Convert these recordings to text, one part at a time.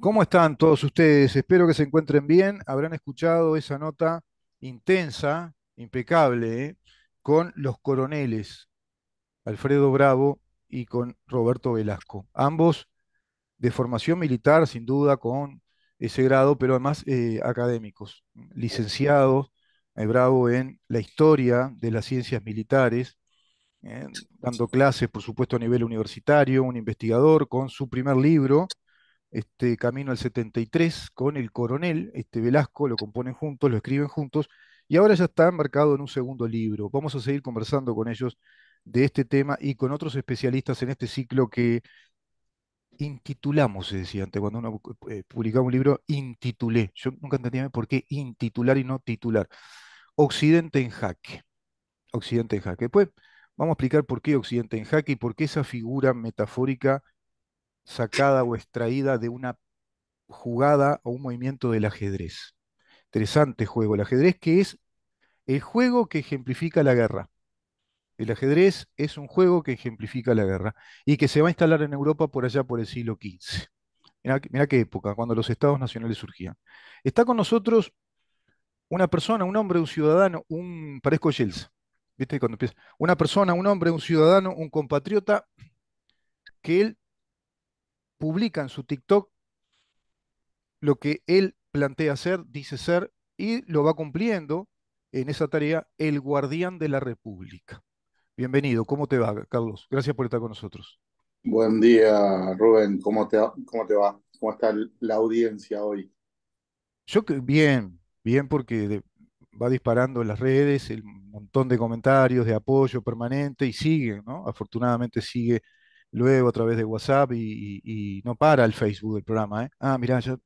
¿Cómo están todos ustedes? Espero que se encuentren bien. Habrán escuchado esa nota intensa, impecable, ¿eh? con los coroneles, Alfredo Bravo y con Roberto Velasco. Ambos de formación militar, sin duda, con ese grado, pero además eh, académicos, licenciados, eh, Bravo en la historia de las ciencias militares ¿eh? dando clases, por supuesto, a nivel universitario, un investigador con su primer libro, este, Camino al 73, con el coronel este Velasco, lo componen juntos, lo escriben juntos, y ahora ya está embarcado en un segundo libro. Vamos a seguir conversando con ellos de este tema y con otros especialistas en este ciclo que intitulamos, se decía antes, cuando uno eh, publicaba un libro, intitulé. Yo nunca entendía por qué intitular y no titular. Occidente en jaque. Occidente en jaque. pues. Vamos a explicar por qué Occidente en jaque y por qué esa figura metafórica sacada o extraída de una jugada o un movimiento del ajedrez. Interesante juego, el ajedrez que es el juego que ejemplifica la guerra. El ajedrez es un juego que ejemplifica la guerra y que se va a instalar en Europa por allá por el siglo XV. Mirá, qué época, cuando los estados nacionales surgían. Está con nosotros una persona, un hombre, un ciudadano, un parezco Yeltsin. Cuando Una persona, un hombre, un ciudadano, un compatriota, que él publica en su TikTok lo que él plantea ser, dice ser, y lo va cumpliendo en esa tarea el guardián de la República. Bienvenido, ¿cómo te va, Carlos? Gracias por estar con nosotros. Buen día, Rubén, ¿cómo te, cómo te va? ¿Cómo está la audiencia hoy? Yo que bien, bien porque va disparando en las redes, el montón de comentarios, de apoyo permanente, y sigue, ¿no? Afortunadamente sigue luego a través de WhatsApp y, no para el Facebook del programa, ¿eh? Ah, mirá, ya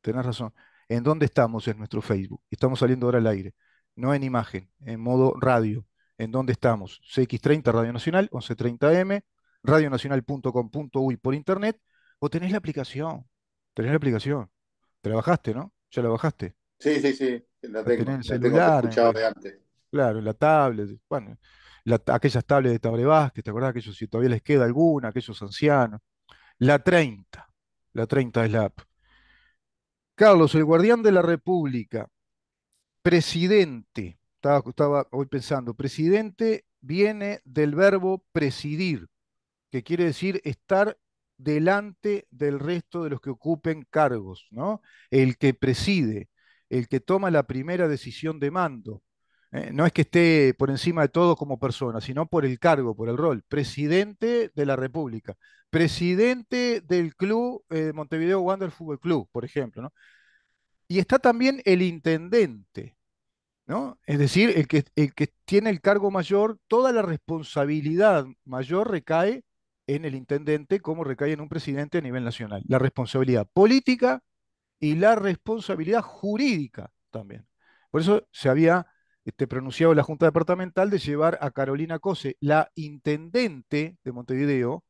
tenés razón. ¿En dónde estamos en nuestro Facebook? Estamos saliendo ahora al aire, no en imagen, en modo radio. ¿En dónde estamos? CX30 Radio Nacional, 1130M, radionacional.com.uy por internet, o tenés la aplicación, tenés la aplicación. Te la bajaste, ¿no? Ya la bajaste. Sí, sí, sí, la el eh, antes. Claro, la tablet, bueno, aquellas tablets de Tabre Vázquez, ¿te acordás? Aquellos, si todavía les queda alguna, aquellos ancianos. La 30, la 30 es la Carlos, el guardián de la República, presidente, estaba, estaba hoy pensando, presidente viene del verbo presidir, que quiere decir estar delante del resto de los que ocupen cargos, ¿no? El que preside, el que toma la primera decisión de mando. ¿eh? no es que esté por encima de todo como persona, sino por el cargo, por el rol. Presidente de la República, presidente del club de eh, Montevideo Wander Fútbol Club, por ejemplo. Y está también el intendente, ¿no? Es decir, el que tiene el cargo mayor, toda la responsabilidad mayor recae en el intendente como recae en un presidente a nivel nacional. La responsabilidad política, y la responsabilidad jurídica también. Por eso se había este, pronunciado la Junta Departamental de llevar a Carolina Cose, la intendente de Montevideo,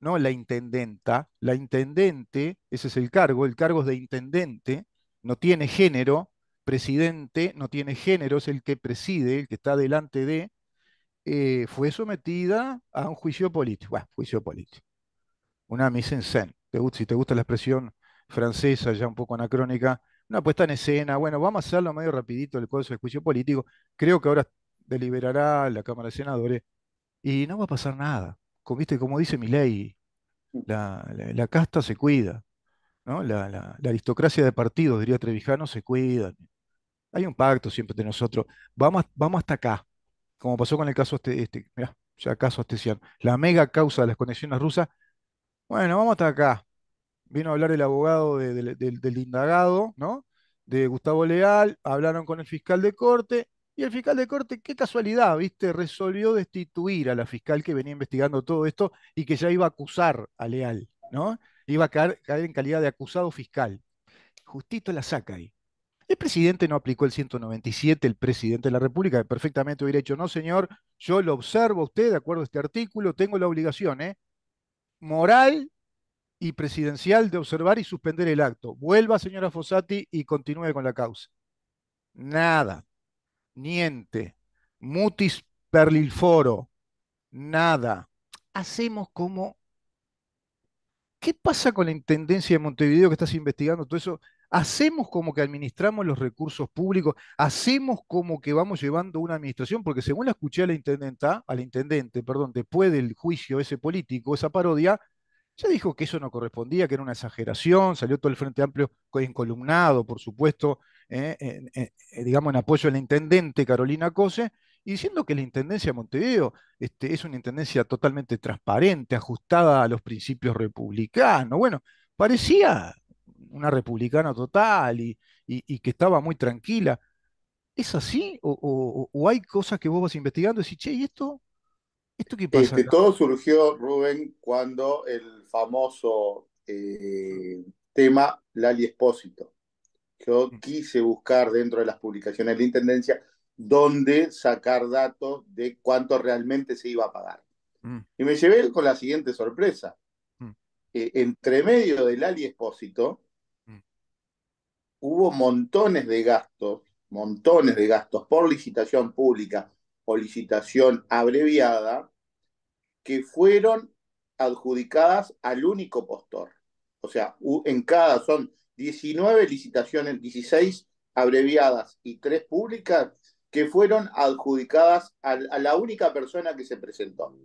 no la intendenta, la intendente, ese es el cargo, el cargo es de intendente, no tiene género, presidente no tiene género, es el que preside, el que está delante de, eh, fue sometida a un juicio político, bueno, juicio político, una mise en scène, si te gusta la expresión francesa, ya un poco anacrónica, una puesta en escena, bueno, vamos a hacerlo medio rapidito el Código de Juicio Político, creo que ahora deliberará la Cámara de Senadores y no va a pasar nada. Como, como dice mi ley, la, casta se cuida, ¿no? la, aristocracia de partidos, diría Trevijano, se cuida. Hay un pacto siempre de nosotros. Vamos, vamos hasta acá, como pasó con el caso este, este mirá, ya caso Astesiano. La mega causa de las conexiones rusas. Bueno, vamos hasta acá vino a hablar el abogado del indagado, ¿no? De Gustavo Leal, hablaron con el fiscal de corte y el fiscal de corte, qué casualidad, ¿viste? Resolvió destituir a la fiscal que venía investigando todo esto y que ya iba a acusar a Leal, ¿no? Iba a caer, en calidad de acusado fiscal. Justito la saca ahí. El presidente no aplicó el 197, el presidente de la República, perfectamente hubiera dicho, no señor, yo lo observo a usted de acuerdo a este artículo, tengo la obligación, ¿eh? Moral y presidencial de observar y suspender el acto. Vuelva, señora Fossati, y continúe con la causa. Nada. Niente. Mutis perlilforo. Nada. Hacemos como... ¿Qué pasa con la Intendencia de Montevideo que estás investigando todo eso? Hacemos como que administramos los recursos públicos, hacemos como que vamos llevando una administración, porque según la escuché la al intendente, perdón, después del juicio ese político, esa parodia, ya dijo que eso no correspondía, que era una exageración, salió todo el Frente Amplio encolumnado, por supuesto, eh, eh, digamos en apoyo a la intendente Carolina Cose, y diciendo que la Intendencia de Montevideo este, es una intendencia totalmente transparente, ajustada a los principios republicanos. Bueno, parecía una republicana total y, que estaba muy tranquila. ¿Es así? ¿O, hay cosas que vos vas investigando y decís, che, ¿y esto ¿Esto este, todo surgió, Rubén, cuando el famoso eh, tema Lali Espósito. Yo mm. quise buscar dentro de las publicaciones de la Intendencia dónde sacar datos de cuánto realmente se iba a pagar. Mm. Y me llevé con la siguiente sorpresa. Mm. Eh, entre medio del Ali Espósito, hubo montones de gastos, montones de gastos por licitación pública, o licitación abreviada que fueron adjudicadas al único postor. O sea, en cada son 19 licitaciones, 16 abreviadas y 3 públicas que fueron adjudicadas a, la única persona que se presentó.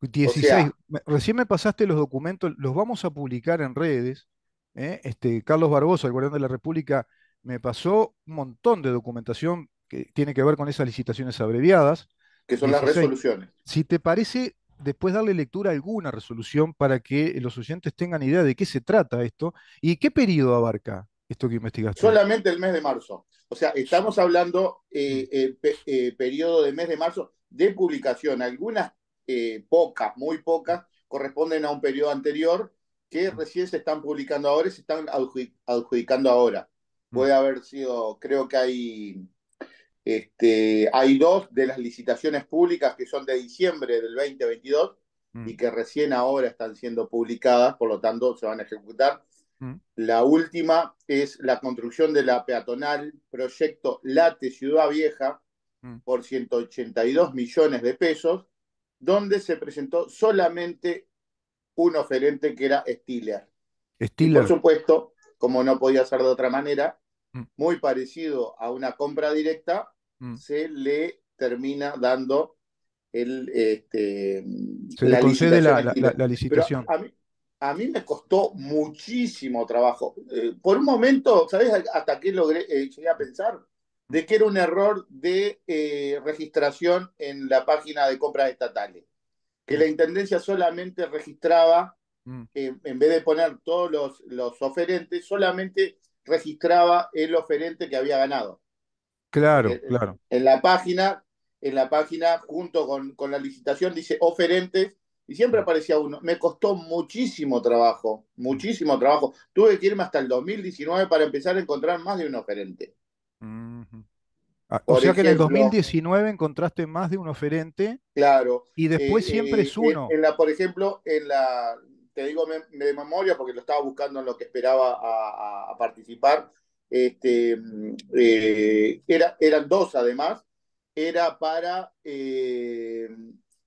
16. recién me pasaste los documentos, los vamos a publicar en redes. ¿eh? Este, Carlos Barbosa, el guardián de la República, me pasó un montón de documentación que tiene que ver con esas licitaciones abreviadas. Que son las resoluciones. Si te parece, después darle lectura a alguna resolución para que los oyentes tengan idea de qué se trata esto y qué periodo abarca esto que investigaste. Solamente el mes de marzo. O sea, estamos hablando eh, mm. eh, eh periodo de mes de marzo de publicación. Algunas eh, pocas, muy pocas, corresponden a un periodo anterior que mm. recién se están publicando ahora y se están adjudicando ahora. Mm. Puede haber sido, creo que hay este, hay dos de las licitaciones públicas que son de diciembre del 2022 mm. y que recién ahora están siendo publicadas, por lo tanto se van a ejecutar. Mm. La última es la construcción de la peatonal proyecto Late Ciudad Vieja mm. por 182 millones de pesos, donde se presentó solamente un oferente que era Stiller. por supuesto, como no podía ser de otra manera, Mm. muy parecido a una compra directa, mm. se le termina dando el, este, la le concede licitación la, licitación. A mí, me costó muchísimo trabajo. Eh, por un momento, ¿sabes hasta qué logré, eh, llegué a pensar? Mm. De que era un error de eh, registración en la página de compras estatales. Que la intendencia solamente registraba, en vez de poner todos los, los oferentes, solamente registraba el oferente que había ganado. Claro, eh, claro. En la página, en la página, junto con, con la licitación, dice oferentes, y siempre aparecía uno. Me costó muchísimo trabajo, muchísimo trabajo. Tuve que irme hasta el 2019 para empezar a encontrar más de un oferente. Ah, o sea que en el 2019 encontraste más de un oferente. Claro. Y después eh, siempre eh, es uno. En la, por ejemplo, en la, te digo me, de memoria porque lo estaba buscando en lo que esperaba a, participar, este, eh, eran dos además, era para eh,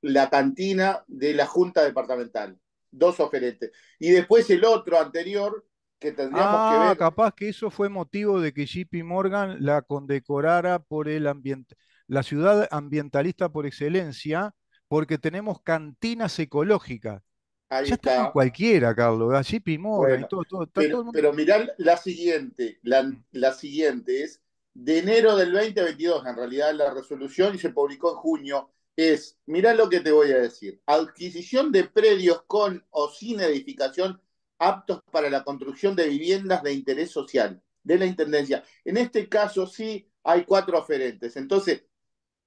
la cantina de la Junta Departamental, dos oferentes. Y después el otro anterior que tendríamos ah, que ver. Capaz que eso fue motivo de que JP Morgan la condecorara por el ambiente, la ciudad ambientalista por excelencia, porque tenemos cantinas ecológicas. Ahí ya está. cualquiera, Carlos, allí Pimora y todo, pero, todo la siguiente, la, la, siguiente es de enero del 2022, en realidad la resolución y se publicó en junio, es, mirá lo que te voy a decir, adquisición de predios con o sin edificación aptos para la construcción de viviendas de interés social de la Intendencia. En este caso sí hay cuatro oferentes, entonces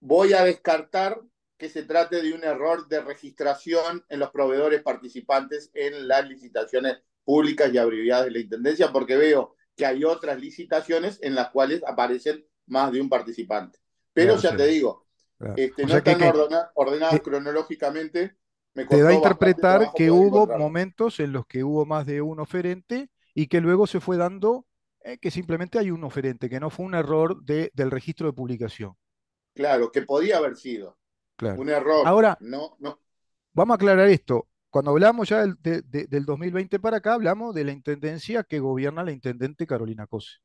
voy a descartar que se trate de un error de registración en los proveedores participantes en las licitaciones públicas y abreviadas de la Intendencia, porque veo que hay otras licitaciones en las cuales aparecen más de un participante. Pero ya te digo, este, no están ordenadas eh, cronológicamente. Me te da a interpretar que hubo momentos en los que hubo más de un oferente y que luego se fue dando eh, que simplemente hay un oferente, que no fue un error de, del registro de publicación. Claro, que podía haber sido. Un error. Ahora, no, no. vamos a aclarar esto. Cuando hablamos ya del, 2020 para acá, hablamos de la intendencia que gobierna la intendente Carolina Cose.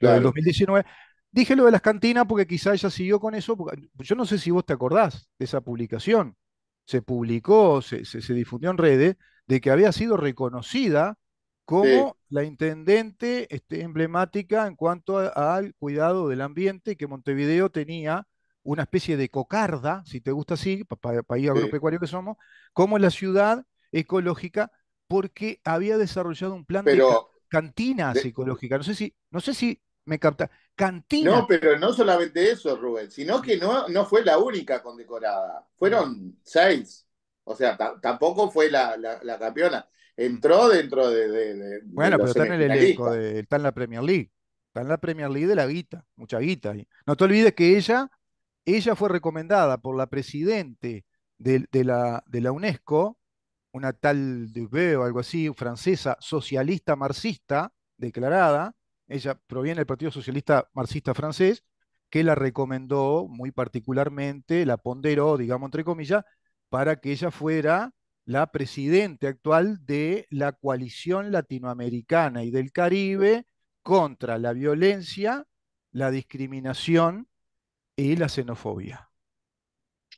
La del 2019. Dije lo de las cantinas porque quizá ella siguió con eso. yo no sé si vos te acordás de esa publicación. Se publicó, se, difundió en redes, de que había sido reconocida como la intendente este, emblemática en cuanto al cuidado del ambiente que Montevideo tenía una especie de cocarda, si te gusta así, país agropecuario que somos, como la ciudad ecológica, porque había desarrollado un plan de cantinas ecológicas. No sé si, no sé si me capta. Cantina. No, pero no solamente eso, Rubén, sino que no, no fue la única condecorada. Fueron seis. O sea, tampoco fue la, campeona. Entró dentro de. bueno, pero está en el elenco, está en la Premier League. Está en la Premier League de la guita, mucha guita. No te olvides que ella ella fue recomendada por la presidente de, la, de la, UNESCO, una tal Dubé o algo así, francesa, socialista marxista, declarada. Ella proviene del Partido Socialista Marxista Francés, que la recomendó muy particularmente, la ponderó, digamos, entre comillas, para que ella fuera la presidente actual de la coalición latinoamericana y del Caribe contra la violencia, la discriminación y la xenofobia.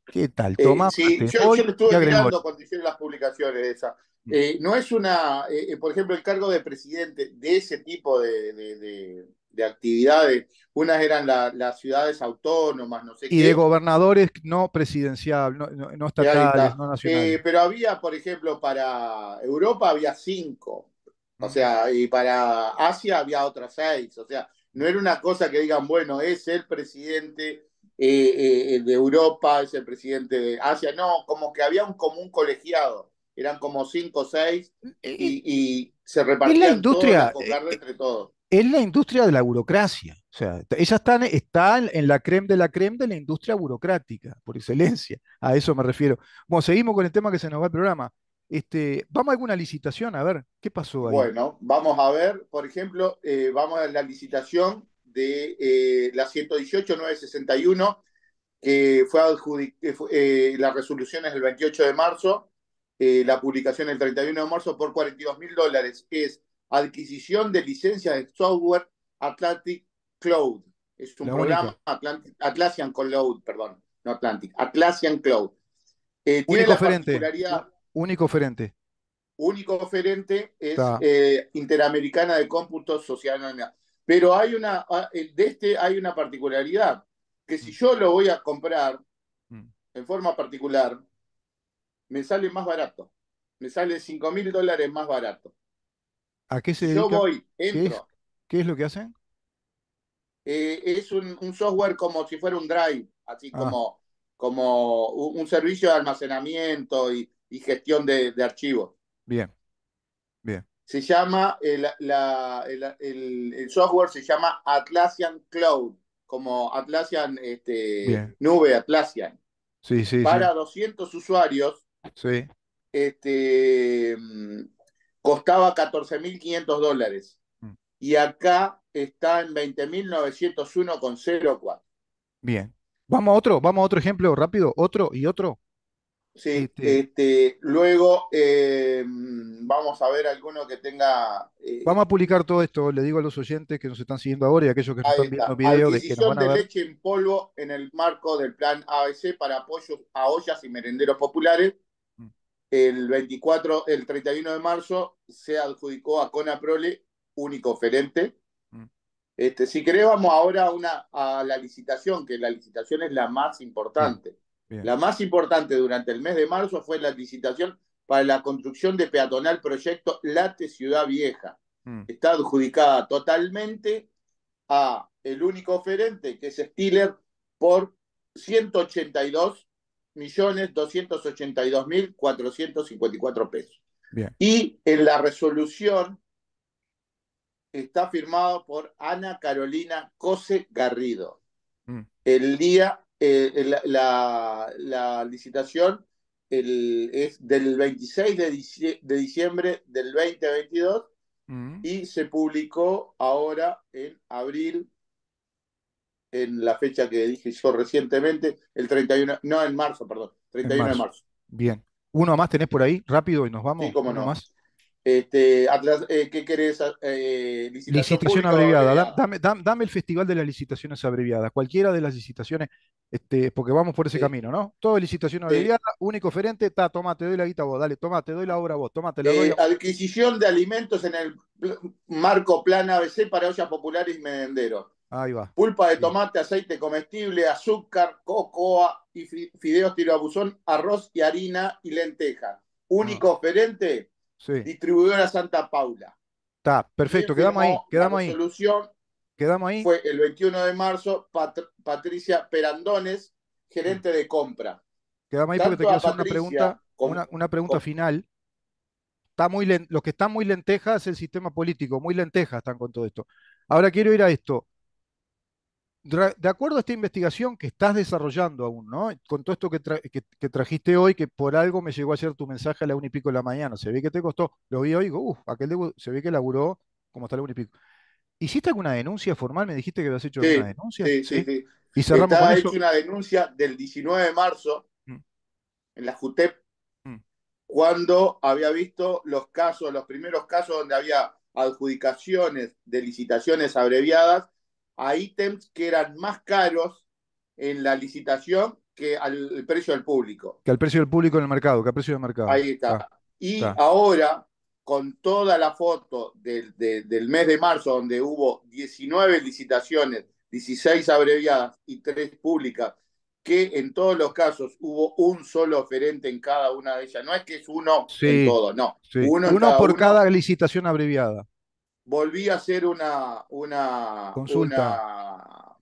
¿Qué tal? Eh, Tomás. yo, estuve mirando cuando hicieron las publicaciones mm. eh, no es una, eh, por ejemplo, el cargo de presidente de ese tipo de, actividades, unas eran las ciudades autónomas, no sé qué. Y de gobernadores no presidenciales no, estatales, no nacionales. pero había, por ejemplo, para Europa había cinco, o sea, mm. y para Asia había otras seis, o sea, no era una cosa que digan, bueno, es el presidente el eh, eh, de Europa, es el presidente de Asia, no, como que había un común colegiado, eran como cinco o seis eh, y, se repartían la industria, entre todos. Es la industria de la burocracia, o sea, ellas están en la creme de la creme de la industria burocrática, por excelencia, a eso me refiero. Bueno, seguimos con el tema que se nos va el programa. Este, vamos a alguna licitación, a ver, ¿qué pasó ahí? Bueno, vamos a ver, por ejemplo, vamos a la licitación de eh, la 118.961, que fue eh, resolución es el 28 de marzo, eh, la publicación el 31 de marzo por 42 mil dólares, es adquisición de licencia de software Atlantic Cloud. Es un programa Atlassian Cloud, perdón, no Atlantic, Atlassian Cloud. Eh, único, tiene oferente, único oferente. Único oferente. es eh, Interamericana de Cómputo Social. Pero hay una, ah, de este hay una particularidad, que si mm. yo lo voy a comprar mm. en forma particular, me sale más barato. Me sale 5 mil dólares más barato. ¿A qué se dedica? Yo voy, entro. ¿Qué es, lo que hacen? Eh, es un, software como si fuera un drive, así ah. como, como un, servicio de almacenamiento y, gestión de archivos. Bien se llama, eh, el, el, software se llama Atlassian Cloud, como Atlassian, este, nube Atlassian. Para 200 usuarios, sí. este, costaba 14.500 dólares. Mm. Y acá está en 20.901,04. Bien. Vamos a otro, vamos a otro ejemplo rápido, otro y otro. Sí, este, este luego eh, vamos a ver alguno que tenga. Eh, vamos a publicar todo esto, le digo a los oyentes que nos están siguiendo ahora y aquellos que nos están viendo videos de de leche en polvo en el marco del plan ABC para apoyos a ollas y merenderos populares. Mm. El 24, el 31 de marzo se adjudicó a Conaprole único oferente. Mm. Este, si querés, vamos ahora a, una, a la licitación, que la licitación es la más importante. Mm. La más importante durante el mes de marzo fue la licitación para la construcción de peatonal proyecto Late Ciudad Vieja. Mm. Está adjudicada totalmente a el único oferente, que es Stiller, por 182.282.454 pesos. Y en la resolución está firmado por Ana Carolina Cose Garrido. Mm. El día eh, eh, la, licitación es del 26 de, diciembre del 2022 mm. y se publicó ahora en abril, en la fecha que dije yo recientemente, el 31, no, en marzo, perdón, 31 de marzo. Bien. Uno más tenés por ahí, rápido, y nos vamos. Sí, cómo no. Este, eh, ¿Qué querés? licitación, abreviada. dame, el festival de las licitaciones abreviadas. Cualquiera de las licitaciones este, porque vamos por ese camino, ¿no? Toda licitación abreviada, único oferente, está, toma, te doy la guita vos, dale, toma, te doy la obra vos, toma, te la doy. Eh, adquisición de alimentos en el marco plan ABC para ollas populares y merenderos. Ahí va. Pulpa de tomate, aceite comestible, azúcar, cocoa y fideos tirabuzón, arroz y harina y lenteja. Único oferente, ah. sí. distribuidora Santa Paula. Está, perfecto, quedamos ahí, quedamos ahí. Quedamos ahí. Fue el 21 de marzo Patricia Perandones, gerente de compra. Quedamos ahí porque te quiero hacer una pregunta, una, pregunta final. Está muy los que están muy lentejas es el sistema político, muy lentejas están con todo esto. Ahora quiero ir a esto. De acuerdo a esta investigación que estás desarrollando aún, ¿no? Con todo esto que, trajiste hoy, que por algo me llegó a hacer tu mensaje a la una y pico de la mañana, se ve que te costó, lo vi hoy, uff, aquel de, se ve que laburó como está la una y pico. ¿Hiciste alguna denuncia formal? Me dijiste que habías hecho denuncia. Sí, sí, sí. Estaba hecho una denuncia del 19 de marzo mm. en la JUTEP mm. cuando había visto los casos, los primeros casos donde había adjudicaciones de licitaciones abreviadas a ítems que eran más caros en la licitación que al precio del público. Que al precio del público en el mercado, que al precio del mercado. Ahí está. Ah, y ahora con toda la foto del, del mes de marzo, donde hubo 19 licitaciones, 16 abreviadas y 3 públicas, que en todos los casos hubo un solo oferente en cada una de ellas. No es que es uno en todo, no. Uno, por cada licitación abreviada. Volví a hacer una, una, Consulta.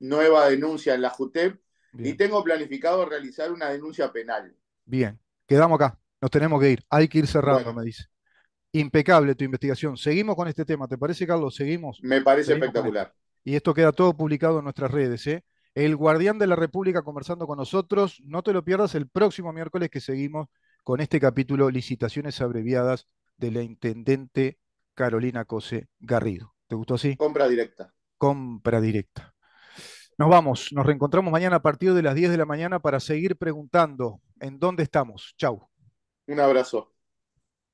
nueva denuncia en la JUTEP y tengo planificado realizar una denuncia penal. Bien, quedamos acá, nos tenemos que ir, hay que ir cerrando, me dice. Impecable tu investigación. Seguimos con este tema, ¿te parece, Carlos? Seguimos. Me parece espectacular. Y esto queda todo publicado en nuestras redes. ¿eh? El Guardián de la República conversando con nosotros. No te lo pierdas el próximo miércoles que seguimos con este capítulo Licitaciones abreviadas de la Intendente Carolina Cose Garrido. ¿Te gustó así? Compra directa. Compra directa. Nos vamos, nos reencontramos mañana a partir de las 10 de la mañana para seguir preguntando en dónde estamos. Chau. Un abrazo.